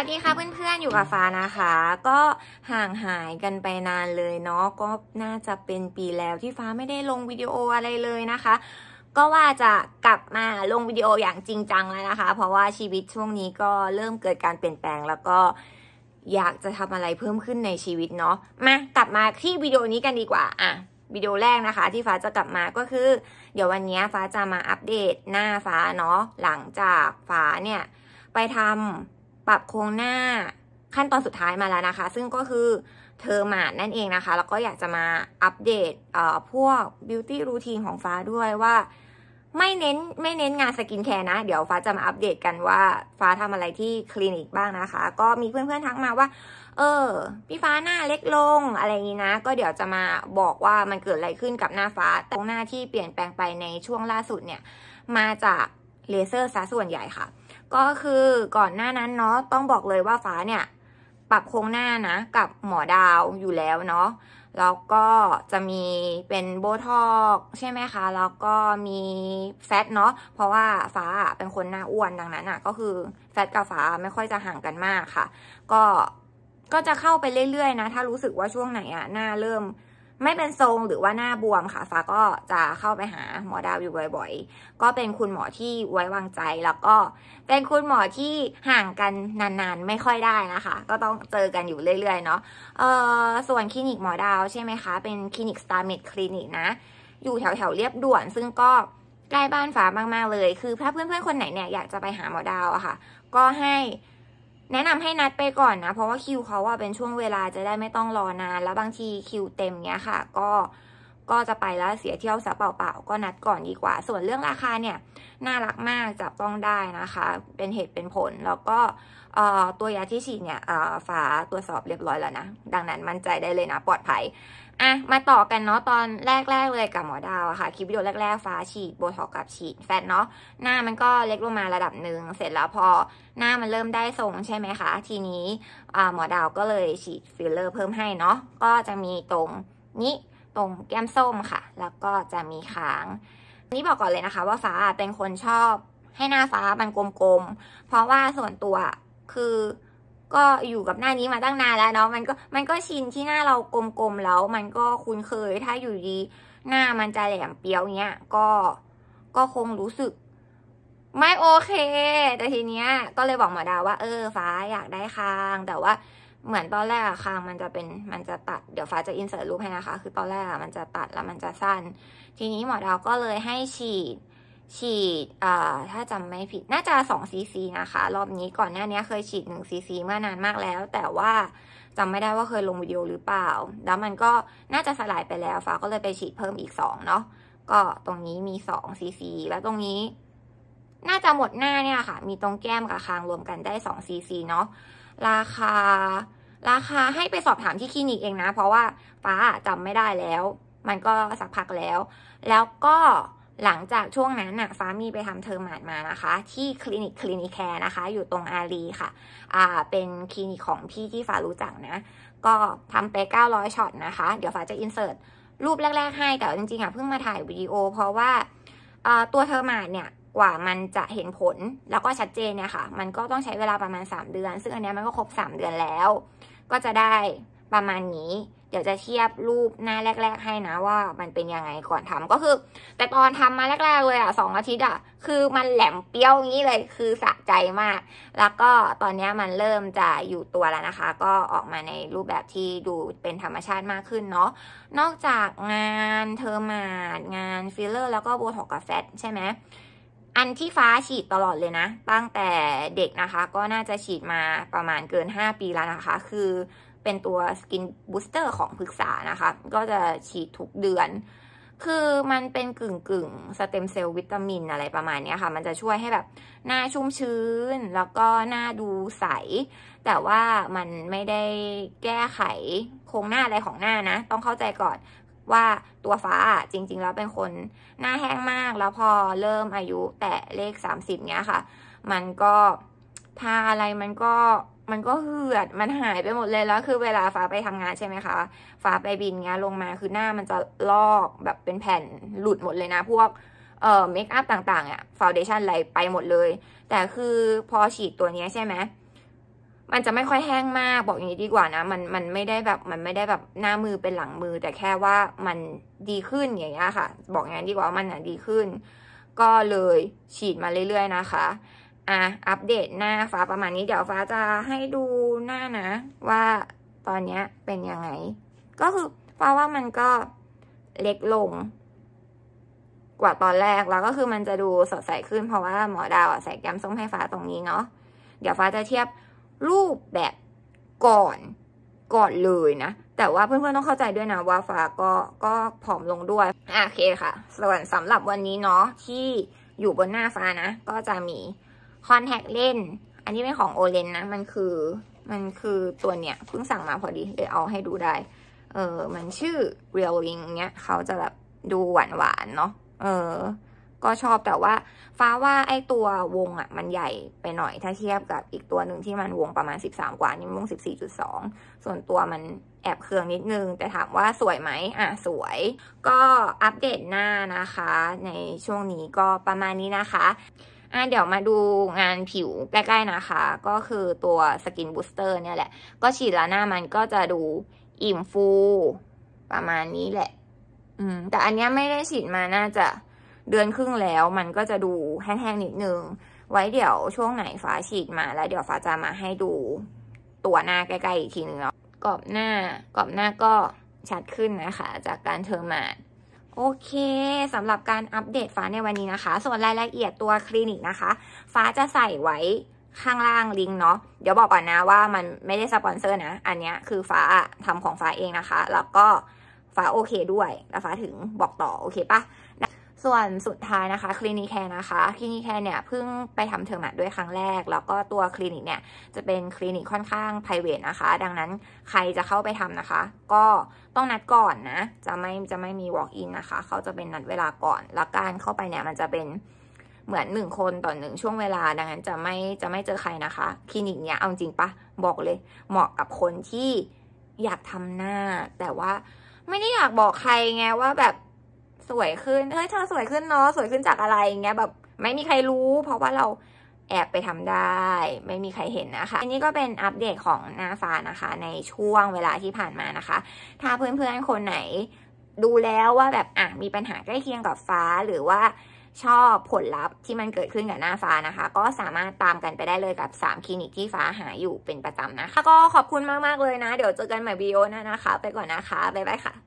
วัสดีค่ะเพื่อนๆ อยู่กับฟ้านะคะ ก็ห่างหายกันไปนานเลยเนาะก็น่าจะเป็นปีแล้วที่ฟ้าไม่ได้ลงวิดีโออะไรเลยนะคะ ก็ว่าจะกลับมาลงวิดีโออย่างจริงจังแล้วนะคะ เพราะว่าชีวิตช่วงนี้ก็เริ่มเกิดการเปลี่ยนแปลงแล้วก็อยากจะทำอะไรเพิ่มขึ้นในชีวิตเนาะมากลับมาที่วิดีโอนี้กันดีกว่าอ่ะ วิดีโอแรกนะคะ ที่ฟ้าจะกลับมาก็คือ เดี๋ยววันนี้ฟ้าจะมาอัปเดตหน้าฟ้าเนาะหลังจากฟ้าเนี่ยไปทำปรับโครงหน้าขั้นตอนสุดท้ายมาแล้วนะคะ ซึ่งก็คือเทอร์มาดนั่นเองนะคะ แล้วก็อยากจะมาอัปเดตเออ่พวกบิวตี้รูทีนของฟ้าด้วยว่า ไม่เน้นไม่เน้นงานสกินแคร์นะ เดี๋ยวฟ้าจะมาอัปเดตกันว่า ฟ้าทำอะไรที่คลินิกบ้างนะคะ ก็มีเพื่อนๆทักมาว่า เออ พี่ฟ้าหน้าเล็กลงอะไรอย่างนี้นะ ก็เดี๋ยวจะมาบอกว่ามันเกิดอะไรขึ้นกับหน้าฟ้าตรงหน้าที่เปลี่ยนแปลงไปในช่วงล่าสุดเนี่ย มาจากเลเซอร์ซะส่วนใหญ่ค่ะก็คือก่อนหน้านั้นเนาะต้องบอกเลยว่าฟ้าเนี่ยปรับโครงหน้านะ กับหมอดาวอยู่แล้วเนาะแล้วก็จะมีเป็นโบท็อก ใช่ไหมคะ แล้วก็มีแฟตเนาะเพราะว่าฟ้าเป็นคนหน้าอ้วนดังนั้นอะ่ะ ก็คือแฟตกับฟ้าไม่ค่อยจะห่างกันมากค่ะ ก็ก็จะเข้าไปเรื่อยๆนะถ้ารู้สึกว่าช่วงไหนอะ่ะ หน้าเริ่มไม่เป็นทรงหรือว่าหน้าบวมค่ะฟ้าก็จะเข้าไปหาหมอดาวอยู่บ่อยๆ ก็เป็นคุณหมอที่ไว้วางใจแล้วก็เป็นคุณหมอที่ห่างกันนานๆไม่ค่อยได้นะคะ ก็ต้องเจอกันอยู่เรื่อยๆเนาะ เออส่วนคลินิกหมอดาว ใช่ไหมคะ เป็นคลินิกสตาร์เมดคลินิกนะ อยู่แถวๆเรียบด่วน ซึ่งก็ใกล้บ้านฟ้ามากๆเลย คือถ้าเพื่อนๆคนไหนเนี่ยอยากจะไปหาหมอดาวอะค่ะ ก็ให้แนะนำให้นัดไปก่อนนะเพราะว่าคิวเขาว่าเป็นช่วงเวลาจะได้ไม่ต้องรอนานแล้วบางทีคิวเต็มเงี้ยค่ะ ก็ก็จะไปแล้วเสียเที่ยวซะเปล่าๆก็นัดก่อนดีกว่า ส่วนเรื่องราคาเนี่ยน่ารักมากจับต้องได้นะคะ เป็นเหตุเป็นผล แล้วก็ตัวยาที่ฉีดเนี่ยฝาตรวจสอบเรียบร้อยแล้วนะ ดังนั้นมั่นใจได้เลยนะปลอดภัยอะมาต่อกันเนาะตอนแรกๆเลยกับหมอดาวอะค่ะคลิปวิดีโอแรกๆฟ้าฉีดโบท็อกกับฉีดแฟตเนาะหน้ามันก็เล็กลงมาระดับหนึ่งเสร็จแล้วพอหน้ามันเริ่มได้ทรงใช่ไหมคะ ทีนี้หมอดาวก็เลยฉีดฟิลเลอร์เพิ่มให้เนาะก็จะมีตรงนี้ตรงแก้มส้มค่ะ แล้วก็จะมีคาง นี่บอกก่อนเลยนะคะว่าฟ้าเป็นคนชอบให้หน้าฟ้ามันกลมๆเพราะว่าส่วนตัวคือก็อยู่กับหน้านี้มาตั้งนานแล้วเนาะมันก็มันก็ชินที่หน้าเรากลมๆแล้ว มันก็คุ้นเคยถ้าอยู่ดีหน้ามันจะแหลมเปียวเนี้ย ก็ก็คงรู้สึก ไม่โอเค แต่ทีเนี้ย ก็เลยบอกหมอดาวว่าเออฟ้าอยากได้คาง แต่ว่า เหมือนตอนแรกคางมันจะเป็น มันจะตัดเดี๋ยวฟ้าจะอินเสิร์ตรูปให้นะคะ คือตอนแรกมันจะตัดแล้วมันจะสั้น ทีนี้หมอดาวก็เลยให้ฉีดฉีดถ้าจำไม่ผิด น่าจะ2ซีซีนะคะ รอบนี้ก่อนหน้านี้ เคยฉีด1ซีซีเมื่อนานมากแล้ว แต่ว่าจำไม่ได้ว่าเคยลงวิดีโอหรือเปล่า แล้วมันก็ น่าจะสลายไปแล้ว ฟ้าก็เลยไปฉีดเพิ่มอีก 2 เนาะ ก็ตรงนี้มี2ซีซีแล้วตรงนี้ น่าจะหมดหน้าเนี่ยค่ะ มีตรงแก้มกับคางรวมกันได้2ซีซีเนาะ ราคา ราคาให้ไปสอบถามที่คลินิกเองนะ เพราะว่า ฟ้าจำไม่ได้แล้ว มันก็สักพักแล้ว แล้วก็หลังจากช่วงนั้นน่ะฟ้ามีไปทำเทอร์มาดมานะคะ ที่คลินิกคลินิกแคร์นะคะ อยู่ตรงอารีค่ะอ่าเป็นคลินิกของพี่ที่ฟ้ารู้จักนะ ก็ทำไป 900ช็อตนะคะ เดี๋ยวฟ้าจะอินเสิร์ตรูปแรก ๆ ให้แต่จริงๆอ่ะเพิ่งมาถ่ายวิดีโอเพราะว่า ตัวเทอร์มาดเนี่ยกว่ามันจะเห็นผล แล้วก็ชัดเจนเนี่ยค่ะ มันก็ต้องใช้เวลาประมาณ3เดือน ซึ่งอันนี้มันก็ครบ3เดือนแล้ว ก็จะได้ประมาณนี้เดี๋ยวจะเทียบรูปหน้าแรกๆ ให้นะว่ามันเป็นยังไงก่อนทำก็คือ แต่ตอนทำมาแรกๆเลยอ่ะสองอาทิตย์อ่ะ คือมันแหลมเปรี้ยวงี้เลย คือสะใจมาก แล้วก็ตอนนี้มันเริ่มจะอยู่ตัวแล้วนะคะ ก็ออกมาในรูปแบบที่ดูเป็นธรรมชาติมากขึ้นเนาะนอกจากงานเทอร์มาดงานฟิลเลอร์แล้วก็โบท็อกกับแฟต ใช่ไหม อันที่ฟ้าฉีดตลอดเลยนะ ตั้งแต่เด็กนะคะ ก็น่าจะฉีดมาประมาณเกิน5ปีแล้วนะคะ คือเป็นตัวสกินบูสเตอร์ของพึกษานะคะ ก็จะฉีดทุกเดือน คือมันเป็นกึ่งกึ่งสเต็มเซลล์วิตามิน อะไรประมาณนี้ค่ะ มันจะช่วยให้แบบหน้าชุ่มชื้นแล้วก็หน้าดูใส แต่ว่ามันไม่ได้แก้ไขโครงหน้าอะไรของหน้านะ ต้องเข้าใจก่อนว่าตัวฟ้าจริง ๆ แล้วเป็นคนหน้าแห้งมาก แล้วพอเริ่มอายุแต่เลข 30 เนี้ยค่ะ มันก็ทาอะไรมันก็มันก็เหือด มันหายไปหมดเลยแล้วคือเวลาฟ้าไปทำงานใช่ไหมคะฟ้าไปบินเงี้ยลงมาคือหน้ามันจะลอกแบบเป็นแผ่นหลุดหมดเลยนะ พวกเอ่อเมคอัพต่างๆอะฟาวเดชั่นอะไรไปหมดเลย แต่คือพอฉีดตัวนี้ใช่ไหมมันจะไม่ค่อยแห้งมากบอกอย่างนี้ดีกว่านะมันมันไม่ได้แบบมันไม่ได้แบบหน้ามือเป็นหลังมือแต่แค่ว่ามันดีขึ้นอย่างเงี้ยค่ะ บอกงั้นดีกว่ามันอ่ะดีขึ้น ก็เลยฉีดมาเรื่อยๆนะคะอ่ะ อัปเดตหน้าฟ้าประมาณนี้ เดี๋ยวฟ้าจะให้ดูหน้านะ ว่าตอนนี้เป็นยังไง ก็คือฟ้าว่ามันก็เล็กลง กว่าตอนแรกแล้วก็คือมันจะดูสดใสขึ้นเพราะว่า หมอดาวใส่แก้มส้มให้ฟ้าตรงนี้เนาะ เดี๋ยวฟ้าจะเทียบรูปแบบก่อนก่อนเลยนะ แต่ว่าเพื่อนๆต้องเข้าใจด้วยนะว่าฟ้าก็ก็ผอมลงด้วย โอเคค่ะ ส่วนสำหรับวันนี้เนาะที่อยู่บนหน้าฟ้านะก็จะมีคอนแทคเล่น อันนี้เป็นของโอเลนนะ มันคือ มันคือตัวเนี้ยเพิ่งสั่งมาพอดีเลยเอาให้ดูได้ เออ มันชื่อเรียลลิงเนี้ย เขาจะแบบดูหวานหวานเนาะ เออ ก็ชอบแต่ว่า ฟ้าว่าไอตัววงอะ่ะมันใหญ่ไปหน่อย ถ้าเทียบกับอีกตัวหนึ่งที่มันวงประมาณ 13 กว่านี่วง14.2 ส่วนตัวมันแอบเครื่องนิดนึง แต่ถามว่าสวยไหม อ่ะสวย ก็อัปเดตหน้านะคะ ในช่วงนี้ก็ประมาณนี้นะคะเดี๋ยวมาดูงานผิวใกล้ๆนะคะ ก็คือตัวสกินบูสเตอร์เนี่ยแหละก็ฉีดแล้วหน้ามันก็จะดูอิ่มฟู ประมาณนี้แหละ อืม แต่อันนี้ไม่ได้ฉีดมาน่าจะเดือนครึ่งแล้ว มันก็จะดูแห้งๆนิดนึง ไว้เดี๋ยวช่วงไหนฟ้าฉีดมาแล้วเดี๋ยวฟ้าจะมาให้ดู ตัวหน้าใกล้ๆอีกทีนึงเนาะกรอบหน้ากรอบหน้าก็ชัดขึ้นนะคะ จากการเทอร์มาดโอเค สำหรับการอัปเดตฟ้าในวันนี้นะคะ ส่วนรายละเอียดตัวคลินิกนะคะ ฟ้าจะใส่ไว้ข้างล่างลิงก์เนาะเดี๋ยวบอกก่อนนะว่ามันไม่ได้สปอนเซอร์นะ อันนี้คือฟ้าทำของฟ้าเองนะคะ แล้วก็ฟ้าโอเคด้วย แล้วฟ้าถึงบอกต่อโอเคปะส่วนสุดท้ายนะคะคลินิกแคร์นะคะคลินิกแคร์เนี่ยเพิ่งไปทำเทอร์มัดด้วยครั้งแรก แล้วก็ตัวคลินิกเนี่ยจะเป็นคลินิกค่อนข้าง p r i v a t นะคะ ดังนั้นใครจะเข้าไปทำนะคะ ก็ต้องนัดก่อนนะ จะไม่จะไม่มี walk in นะคะ เขาจะเป็นนัดเวลาก่อน แล้วการเข้าไปเนี่ยมันจะเป็นเหมือนหนึ่งคนต่อหนึ่งช่วงเวลาดังนั้นจะไม่จะไม่เจอใครนะคะ คลินิกเนี้ยเอาจริงปะบอกเลยเหมาะกับคนที่อยากทำหน้า แต่ว่าไม่ได้อยากบอกใครไงว่าแบบสวยขึ้น เฮ้ยเธอสวยขึ้นเนาะ สวยขึ้นจากอะไรอย่างเงี้ยแบบไม่มีใครรู้ เพราะว่าเราแอบไปทำได้ ไม่มีใครเห็นนะคะอันนี้ก็เป็นอัปเดตของนาฟานะคะ ในช่วงเวลาที่ผ่านมานะคะ ถ้าเพื่อนๆคนไหนดูแล้วว่าแบบอ่ะมีปัญหาใกล้เคียงกับฟ้า หรือว่าชอบผลลัพธ์ที่มันเกิดขึ้นกับหน้าฟ้านะคะ ก็สามารถตามกันไปได้เลยกับ3คลินิกที่ฟ้าหาอยู่เป็นประจำนะคะก็ขอบคุณมากๆเลยนะ เดี๋ยวเจอกันใหม่วิดีโอหน้านะคะ ไปก่อนนะคะบ๊ายบายค่ะ